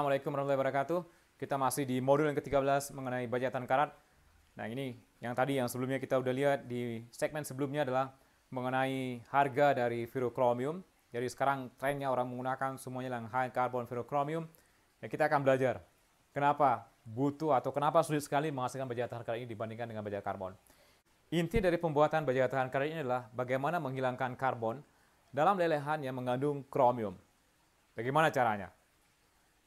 Assalamualaikum warahmatullahi wabarakatuh. Kita masih di modul yang ke-13 mengenai bajatan karat. Nah, ini yang tadi yang sebelumnya kita udah lihat di segmen sebelumnya adalah mengenai harga dari ferrochromium. Jadi sekarang trennya orang menggunakan semuanya yang high carbon ferrochromium. Ya, kita akan belajar kenapa butuh atau kenapa sulit sekali menghasilkan bajatan karat ini dibandingkan dengan baja karbon. Inti dari pembuatan bajatan karat ini adalah bagaimana menghilangkan karbon dalam lelehan yang mengandung kromium. Bagaimana caranya?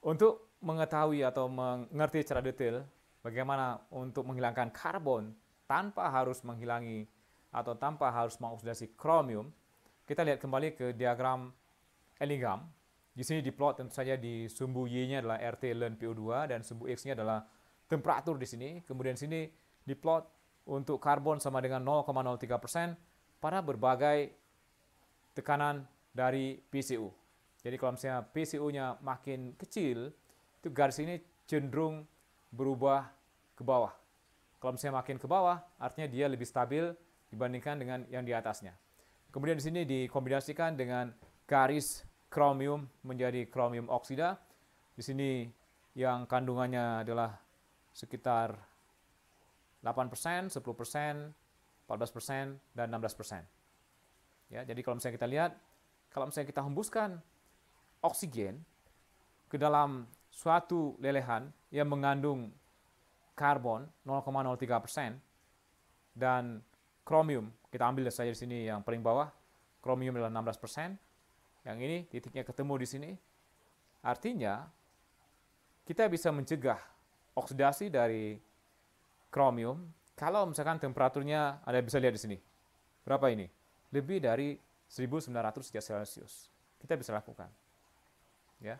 Untuk mengetahui atau mengerti secara detail bagaimana untuk menghilangkan karbon tanpa harus menghilangi atau tanpa harus mengoksidasi kromium, kita lihat kembali ke diagram Ellingham. Di sini diplot tentu saja di sumbu Y-nya adalah RT ln PO2 dan sumbu X-nya adalah temperatur di sini. Kemudian sini diplot untuk karbon sama dengan 0,03% pada berbagai tekanan dari PCU. Jadi kalau misalnya pcu nya makin kecil, itu garis ini cenderung berubah ke bawah. Kalau misalnya makin ke bawah, artinya dia lebih stabil dibandingkan dengan yang di atasnya. Kemudian di sini dikombinasikan dengan garis kromium menjadi kromium oksida. Di sini yang kandungannya adalah sekitar 8%, 10%, 14%, dan 16%. Ya, jadi kalau misalnya kita lihat, kalau misalnya kita hembuskan oksigen ke dalam suatu lelehan yang mengandung karbon 0,03% dan kromium kita ambil saja di sini yang paling bawah kromium adalah 16% yang ini titiknya ketemu di sini artinya kita bisa mencegah oksidasi dari kromium kalau misalkan temperaturnya Anda bisa lihat di sini berapa ini lebih dari 1900 derajat Celcius kita bisa lakukan ya.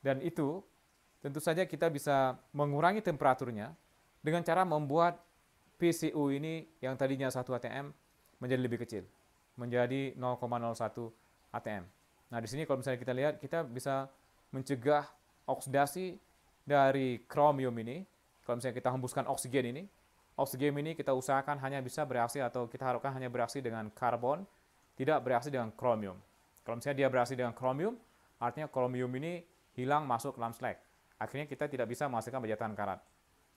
Dan itu tentu saja kita bisa mengurangi temperaturnya dengan cara membuat PCU ini yang tadinya 1 ATM menjadi lebih kecil, menjadi 0,01 ATM. Nah, di sini kalau misalnya kita lihat kita bisa mencegah oksidasi dari kromium ini. Kalau misalnya kita hembuskan oksigen ini, oksigen ini kita usahakan hanya bisa bereaksi atau kita harapkan hanya bereaksi dengan karbon, tidak bereaksi dengan kromium. Kalau misalnya dia bereaksi dengan kromium, artinya kromium ini hilang masuk ke dalam slag. Akhirnya kita tidak bisa menghasilkan tahan karat.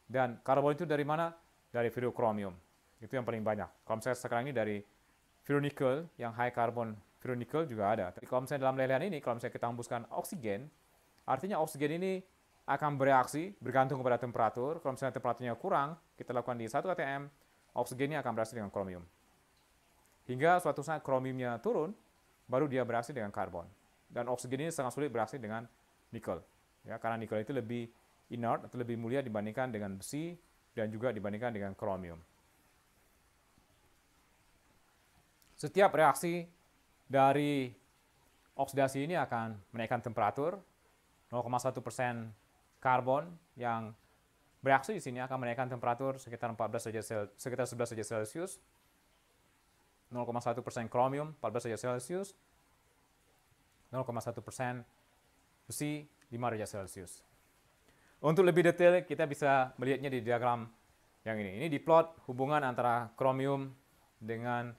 Dan karbon itu dari mana? Dari kromium Itu yang paling banyak. Kalau misalnya sekarang ini dari ferronikel yang high carbon ferronikel juga ada. Tapi kalau misalnya dalam lelehan ini, kalau misalnya kita hembuskan oksigen, artinya oksigen ini akan bereaksi bergantung kepada temperatur. Kalau misalnya temperaturnya kurang, kita lakukan di 1 atm, oksigen ini akan bereaksi dengan kromium. Hingga suatu saat kromiumnya turun, baru dia bereaksi dengan karbon. Dan oksigen ini sangat sulit bereaksi dengan nikel. Ya, karena nikel itu lebih inert atau lebih mulia dibandingkan dengan besi dan juga dibandingkan dengan kromium. Setiap reaksi dari oksidasi ini akan menaikkan temperatur. 0,1 karbon yang bereaksi di sini akan menaikkan temperatur sekitar 14 derajat Celsius, sekitar 11 derajat Celsius. 0,1 kromium 14 derajat Celsius 0,1 persen UC 5 derajat Celcius. Untuk lebih detail, kita bisa melihatnya di diagram yang ini. Ini diplot hubungan antara kromium dengan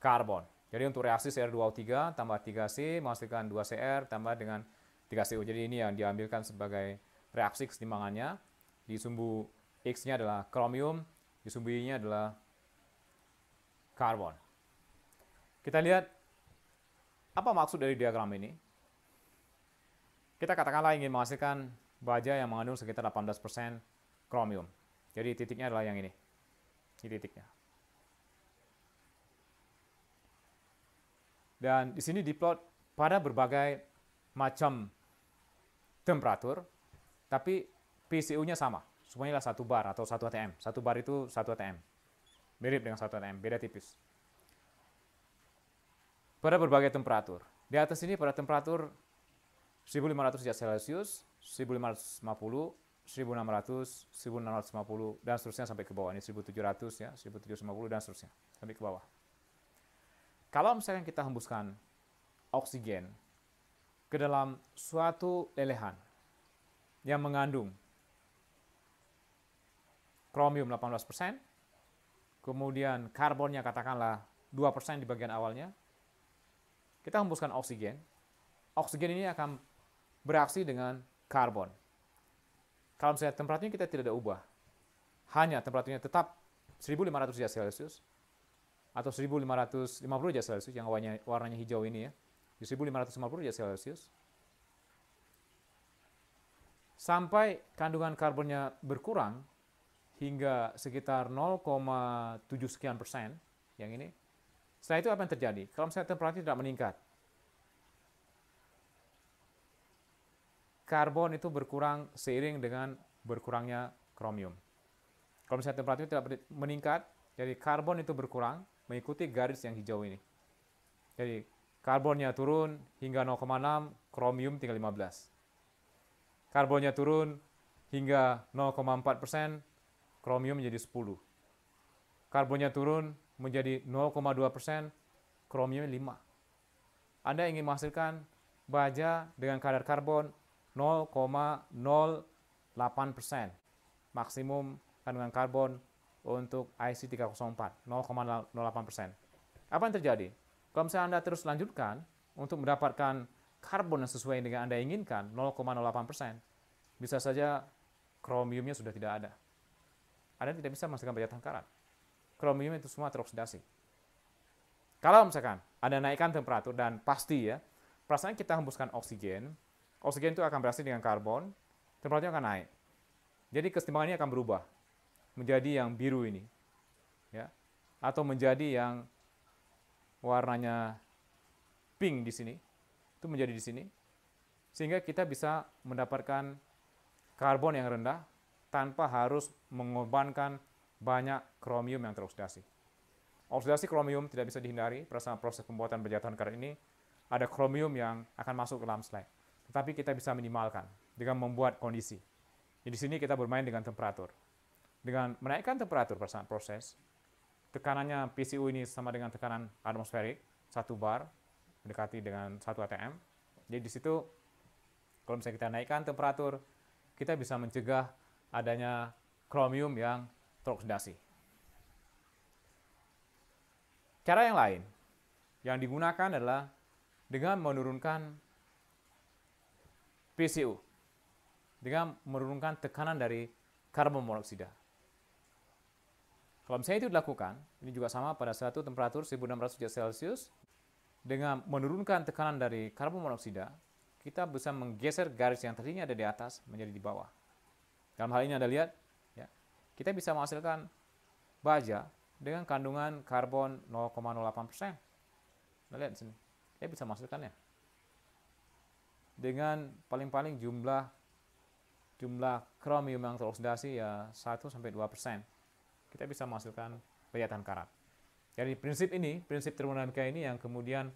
karbon. Jadi untuk reaksi CR2O3 tambah 3C menghasilkan 2CR tambah dengan 3CO. Jadi ini yang diambilkan sebagai reaksi keseimbangannya. Di sumbu X-nya adalah kromium, di sumbu Y-nya adalah karbon. Kita lihat apa maksud dari diagram ini? Kita katakanlah ingin menghasilkan baja yang mengandung sekitar 18% kromium. Jadi titiknya adalah yang ini. Ini titiknya. Dan di sini diplot pada berbagai macam temperatur, tapi PCU-nya sama. Semuanya satu bar atau satu ATM. Satu bar itu satu ATM. Mirip dengan satu ATM, beda tipis pada berbagai temperatur. Di atas ini pada temperatur 1500 derajat Celcius, 1550, 1600, 1650 dan seterusnya sampai ke bawah. Ini 1700 ya, 1750 dan seterusnya sampai ke bawah. Kalau misalnya kita hembuskan oksigen ke dalam suatu lelehan yang mengandung kromium 18%, kemudian karbonnya katakanlah 2% di bagian awalnya, kita hembuskan oksigen. Oksigen ini akan bereaksi dengan karbon. Kalau misalnya temperaturnya kita tidak ada ubah, hanya temperaturnya tetap 1500 derajat Celcius atau 1550 derajat Celcius yang warnanya, warnanya hijau ini ya. Di 1550 derajat Celcius. Sampai kandungan karbonnya berkurang hingga sekitar 0,7 sekian persen yang ini setelah itu apa yang terjadi? Kalau misalnya temperatur tidak meningkat, karbon itu berkurang seiring dengan berkurangnya kromium. Kalau misalnya temperatur tidak meningkat, jadi karbon itu berkurang mengikuti garis yang hijau ini. Jadi karbonnya turun hingga 0,6, kromium tinggal 15. Karbonnya turun hingga 0,4 persen, kromium menjadi 10. Karbonnya turun menjadi 0,2 persen, kromium 5. Anda ingin menghasilkan baja dengan kadar karbon 0,08 persen, maksimum kandungan karbon untuk IC304, 0,08 persen. Apa yang terjadi? Kalau misalnya Anda terus lanjutkan untuk mendapatkan karbon yang sesuai dengan Anda inginkan, 0,08 persen, bisa saja kromiumnya sudah tidak ada. Anda tidak bisa menghasilkan baja tangkaran kromium itu semua teroksidasi. Kalau misalkan ada naikkan temperatur dan pasti ya, perasaan kita hembuskan oksigen, oksigen itu akan bereaksi dengan karbon, temperaturnya akan naik. Jadi kesetimbangannya akan berubah menjadi yang biru ini. Ya. Atau menjadi yang warnanya pink di sini. Itu menjadi di sini. Sehingga kita bisa mendapatkan karbon yang rendah tanpa harus mengorbankan banyak kromium yang teroksidasi. Oksidasi kromium tidak bisa dihindari pada proses pembuatan baja tahan karet ini ada kromium yang akan masuk ke dalam slag. Tetapi kita bisa minimalkan dengan membuat kondisi. Jadi Di sini kita bermain dengan temperatur. Dengan menaikkan temperatur pada saat proses, tekanannya PCU ini sama dengan tekanan atmosferik, satu bar, mendekati dengan 1 ATM. Jadi di situ, kalau misalnya kita naikkan temperatur, kita bisa mencegah adanya kromium yang teroksidasi. Cara yang lain yang digunakan adalah dengan menurunkan PCU, dengan menurunkan tekanan dari karbon monoksida. Kalau misalnya itu dilakukan, ini juga sama pada satu temperatur 1600 derajat Celcius, dengan menurunkan tekanan dari karbon monoksida, kita bisa menggeser garis yang tadinya ada di atas menjadi di bawah. Dalam hal ini Anda lihat, kita bisa menghasilkan baja dengan kandungan karbon 0,08%. Nah, lihat di sini. Kita bisa menghasilkannya. Dengan paling-paling jumlah jumlah kromium yang teroksidasi ya 1 sampai 2%. Kita bisa menghasilkan baja tahan karat. Jadi prinsip ini, prinsip termodinamika ini yang kemudian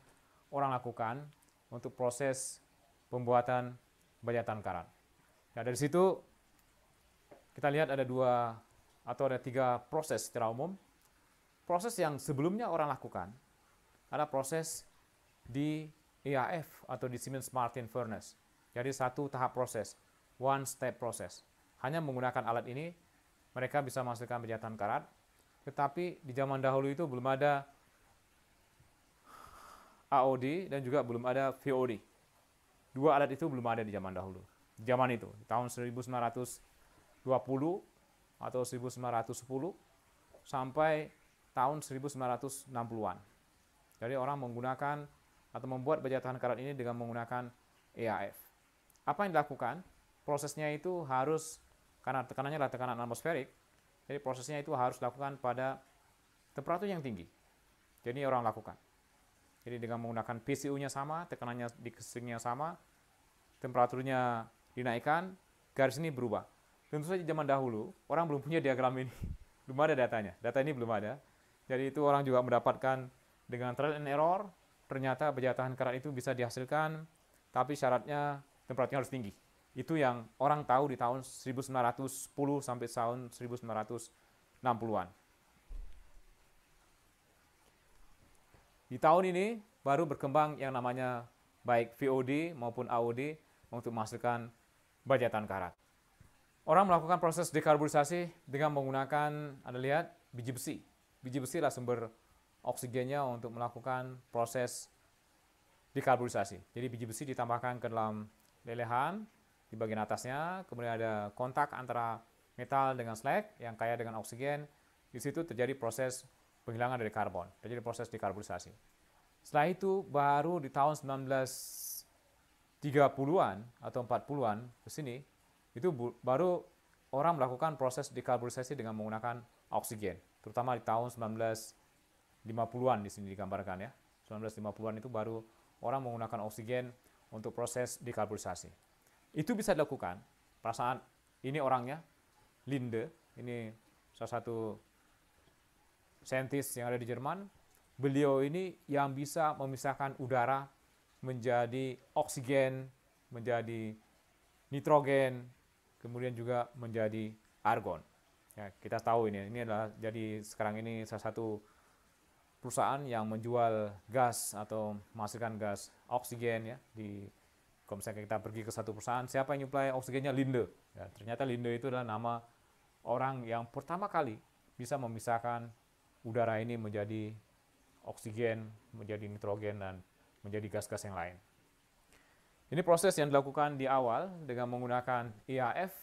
orang lakukan untuk proses pembuatan baja tahan karat. Nah, dari situ kita lihat ada dua atau ada tiga proses secara umum. Proses yang sebelumnya orang lakukan, ada proses di EAF atau di Siemens Martin Furnace. Jadi satu tahap proses, one step proses. Hanya menggunakan alat ini, mereka bisa menghasilkan bejatan karat. Tetapi di zaman dahulu itu belum ada AOD dan juga belum ada VOD. Dua alat itu belum ada di zaman dahulu. Di zaman itu, tahun 1920 atau 1910 sampai tahun 1960-an. Jadi orang menggunakan atau membuat baja tahan karat ini dengan menggunakan EAF. Apa yang dilakukan? Prosesnya itu harus karena tekanannya adalah tekanan atmosferik. Jadi prosesnya itu harus dilakukan pada temperatur yang tinggi. Jadi orang lakukan. Jadi dengan menggunakan PCU-nya sama, tekanannya di kesingnya sama, temperaturnya dinaikkan, garis ini berubah. Tentu saja zaman dahulu orang belum punya diagram ini, belum ada datanya. Data ini belum ada. Jadi itu orang juga mendapatkan dengan trial and error, ternyata tahan karat itu bisa dihasilkan, tapi syaratnya temperaturnya harus tinggi. Itu yang orang tahu di tahun 1910 sampai tahun 1960-an. Di tahun ini baru berkembang yang namanya baik VOD maupun AOD untuk menghasilkan tahan karat. Orang melakukan proses dekarbonisasi dengan menggunakan, Anda lihat, biji besi. Biji besi lah sumber oksigennya untuk melakukan proses dekarbonisasi. Jadi biji besi ditambahkan ke dalam lelehan di bagian atasnya, kemudian ada kontak antara metal dengan slag yang kaya dengan oksigen. Di situ terjadi proses penghilangan dari karbon, terjadi proses dekarbonisasi. Setelah itu baru di tahun 1930-an atau 40-an ke sini itu baru orang melakukan proses dekarbonisasi dengan menggunakan oksigen, terutama di tahun 1950-an di sini digambarkan ya. 1950-an itu baru orang menggunakan oksigen untuk proses dekarbonisasi. Itu bisa dilakukan. Perasaan ini orangnya Linde, ini salah satu saintis yang ada di Jerman. Beliau ini yang bisa memisahkan udara menjadi oksigen, menjadi nitrogen, kemudian juga menjadi argon. Ya, kita tahu ini, ini adalah jadi sekarang ini salah satu perusahaan yang menjual gas atau menghasilkan gas oksigen ya di kalau misalnya kita pergi ke satu perusahaan, siapa yang nyuplai oksigennya Linde. Ya, ternyata Linde itu adalah nama orang yang pertama kali bisa memisahkan udara ini menjadi oksigen, menjadi nitrogen dan menjadi gas-gas yang lain. Ini proses yang dilakukan di awal dengan menggunakan IAF e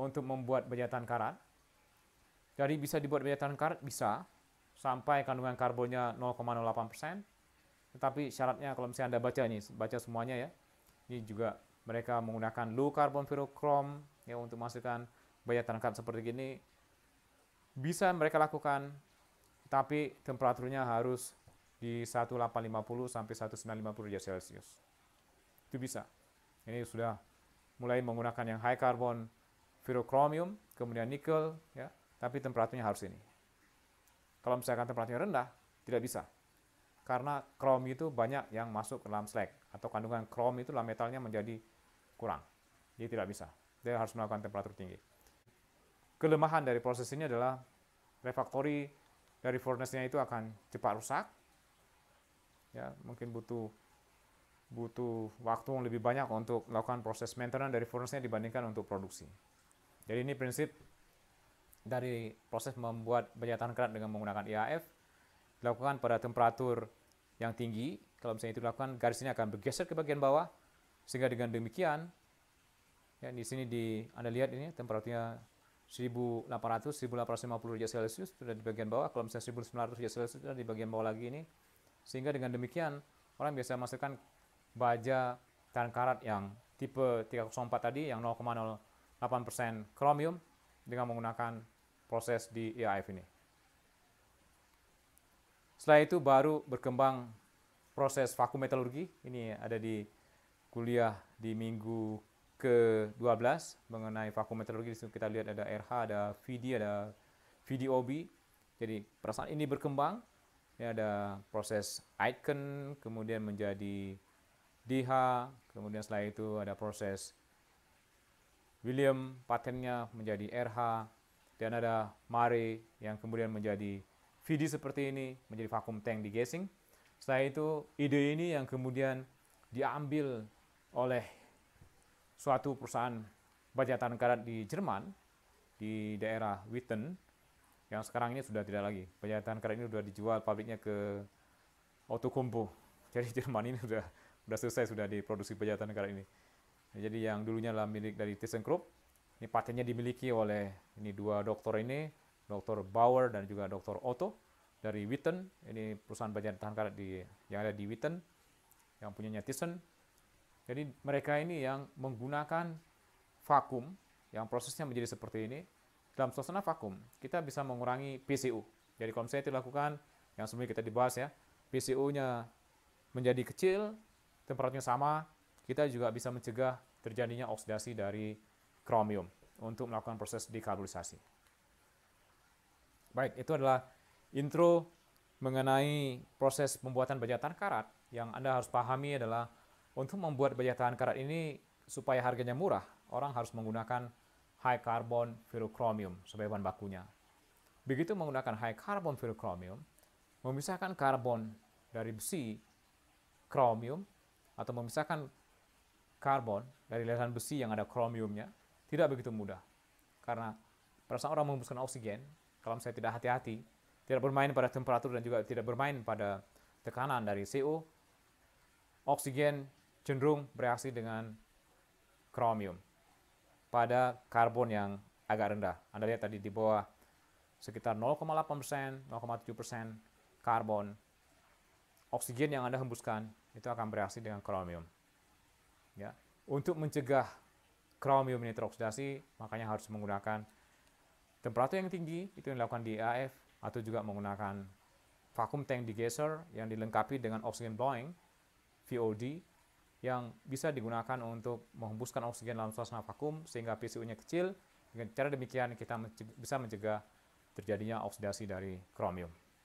untuk membuat bejatan karat. Jadi bisa dibuat bejatan karat? Bisa. Sampai kandungan karbonnya 0,08%. Tetapi syaratnya kalau misalnya Anda baca ini, baca semuanya ya. Ini juga mereka menggunakan low carbon ferrochrome ya untuk menghasilkan bejatan karat seperti ini. Bisa mereka lakukan, tapi temperaturnya harus di 1850 sampai 1950 derajat Celcius itu bisa. Ini sudah mulai menggunakan yang high carbon ferrochromium, kemudian nikel, ya, tapi temperaturnya harus ini. Kalau misalkan temperaturnya rendah, tidak bisa. Karena krom itu banyak yang masuk ke dalam slag, atau kandungan krom itu dalam metalnya menjadi kurang. Jadi tidak bisa. Dia harus melakukan temperatur tinggi. Kelemahan dari proses ini adalah refaktori dari furnace-nya itu akan cepat rusak. Ya, mungkin butuh butuh waktu yang lebih banyak untuk melakukan proses maintenance dari furnace-nya dibandingkan untuk produksi. Jadi ini prinsip dari proses membuat penjatan kerat dengan menggunakan IAF e dilakukan pada temperatur yang tinggi. Kalau misalnya itu dilakukan, garis ini akan bergeser ke bagian bawah sehingga dengan demikian ya di sini di Anda lihat ini temperaturnya 1800 1850 derajat Celcius sudah di bagian bawah, kalau misalnya 1900 derajat Celcius sudah di bagian bawah lagi ini. Sehingga dengan demikian orang biasa masukkan baja tan karat yang tipe 304 tadi yang 0,08% kromium dengan menggunakan proses di EAF ini. Setelah itu baru berkembang proses vakum metalurgi. Ini ada di kuliah di minggu ke-12 mengenai vakum metalurgi. Di kita lihat ada RH, ada VD, ada VDOB. Jadi perasaan ini berkembang. Ini ada proses icon, kemudian menjadi DH, kemudian setelah itu ada proses William patennya menjadi RH, dan ada Mare yang kemudian menjadi VD seperti ini, menjadi vakum tank di gasing. Setelah itu ide ini yang kemudian diambil oleh suatu perusahaan baja tanah karat di Jerman, di daerah Witten, yang sekarang ini sudah tidak lagi. Baja tanah karat ini sudah dijual pabriknya ke Otokumpu. Jadi Jerman ini sudah sudah selesai sudah diproduksi pejabat Negara ini. Nah, jadi yang dulunya adalah milik dari Group ini patennya dimiliki oleh ini dua dokter ini, Dr. Bauer dan juga Dr. Otto dari Witten. Ini perusahaan bagian tahan karat di yang ada di Witten yang punyanya Thyssen. Jadi mereka ini yang menggunakan vakum yang prosesnya menjadi seperti ini dalam suasana vakum kita bisa mengurangi PCU. Jadi kalau misalnya itu dilakukan yang sebelumnya kita dibahas ya, PCU-nya menjadi kecil, temperaturnya sama, kita juga bisa mencegah terjadinya oksidasi dari kromium untuk melakukan proses dekarbonisasi. Baik, itu adalah intro mengenai proses pembuatan baja tahan karat. Yang Anda harus pahami adalah untuk membuat baja tahan karat ini supaya harganya murah, orang harus menggunakan high carbon ferrochromium sebagai bahan bakunya. Begitu menggunakan high carbon ferrochromium, memisahkan karbon dari besi, kromium atau memisahkan karbon dari lelehan besi yang ada kromiumnya tidak begitu mudah. Karena pada saat orang menghembuskan oksigen, kalau saya tidak hati-hati, tidak bermain pada temperatur dan juga tidak bermain pada tekanan dari CO, oksigen cenderung bereaksi dengan kromium pada karbon yang agak rendah. Anda lihat tadi di bawah sekitar 0,8 0,7 karbon oksigen yang Anda hembuskan itu akan bereaksi dengan kromium. Ya. Untuk mencegah kromium ini teroksidasi, makanya harus menggunakan temperatur yang tinggi, itu yang dilakukan di e AF, atau juga menggunakan vakum tank degaser yang dilengkapi dengan oksigen blowing, VOD, yang bisa digunakan untuk menghembuskan oksigen dalam suasana vakum sehingga PCU-nya kecil. Dengan cara demikian kita bisa mencegah terjadinya oksidasi dari kromium.